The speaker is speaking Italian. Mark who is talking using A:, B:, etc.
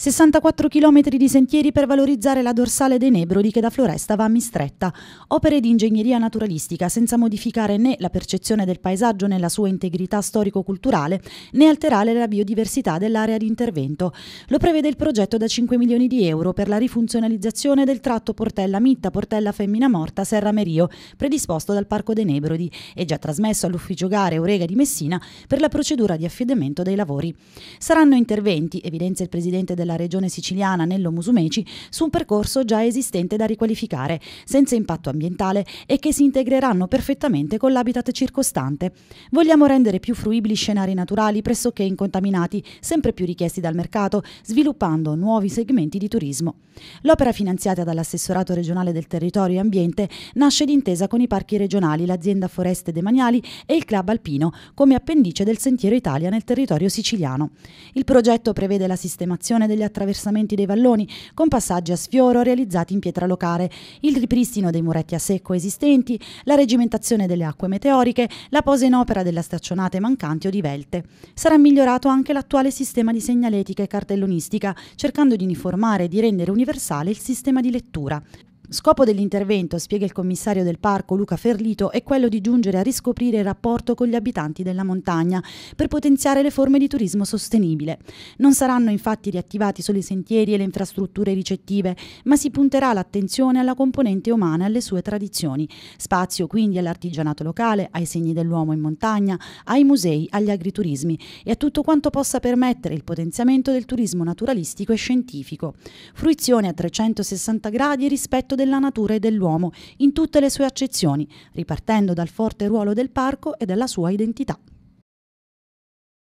A: 64 km di sentieri per valorizzare la dorsale dei Nebrodi che da Floresta va a Mistretta, opere di ingegneria naturalistica senza modificare né la percezione del paesaggio nella sua integrità storico-culturale né alterare la biodiversità dell'area di intervento. Lo prevede il progetto da 5 milioni di euro per la rifunzionalizzazione del tratto Portella Mitta, Portella Femmina Morta, Serra Merio, predisposto dal Parco dei Nebrodi e già trasmesso all'ufficio gare Orega di Messina per la procedura di affidamento dei lavori. Saranno interventi, evidenzia il presidente della della regione siciliana Nello Musumeci su un percorso già esistente da riqualificare, senza impatto ambientale e che si integreranno perfettamente con l'habitat circostante. Vogliamo rendere più fruibili scenari naturali pressoché incontaminati, sempre più richiesti dal mercato, sviluppando nuovi segmenti di turismo. L'opera finanziata dall'assessorato regionale del territorio e ambiente nasce d'intesa con i parchi regionali, l'azienda Foreste Demaniali e il Club Alpino come appendice del Sentiero Italia nel territorio siciliano. Il progetto prevede la sistemazione del degli attraversamenti dei valloni, con passaggi a sfioro realizzati in pietra locale, il ripristino dei muretti a secco esistenti, la regimentazione delle acque meteoriche, la posa in opera delle staccionate mancanti o divelte. Sarà migliorato anche l'attuale sistema di segnaletica e cartellonistica, cercando di uniformare e di rendere universale il sistema di lettura. Scopo dell'intervento, spiega il commissario del parco Luca Ferlito, è quello di giungere a riscoprire il rapporto con gli abitanti della montagna per potenziare le forme di turismo sostenibile. Non saranno infatti riattivati solo i sentieri e le infrastrutture ricettive, ma si punterà l'attenzione alla componente umana e alle sue tradizioni. Spazio quindi all'artigianato locale, ai segni dell'uomo in montagna, ai musei, agli agriturismi e a tutto quanto possa permettere il potenziamento del turismo naturalistico e scientifico. Fruizione a 360 gradi rispetto della natura e dell'uomo in tutte le sue accezioni, ripartendo dal forte ruolo del parco e della sua identità.